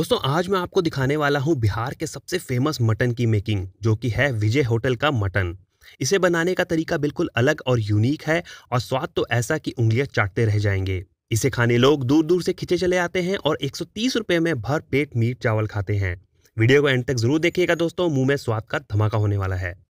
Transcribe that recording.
दोस्तों आज मैं आपको दिखाने वाला हूं बिहार के सबसे फेमस मटन की मेकिंग जो कि है विजय होटल का मटन इसे बनाने का तरीका बिल्कुल अलग और यूनिक है और स्वाद तो ऐसा कि उंगलियां चाटते रह जाएंगे इसे खाने लोग दूर दूर से खिंचे चले आते हैं और एक रुपए में भर पेट मीट चावल खाते हैं वीडियो को एंड तक जरूर देखिएगा दोस्तों मुंह में स्वाद का धमाका होने वाला है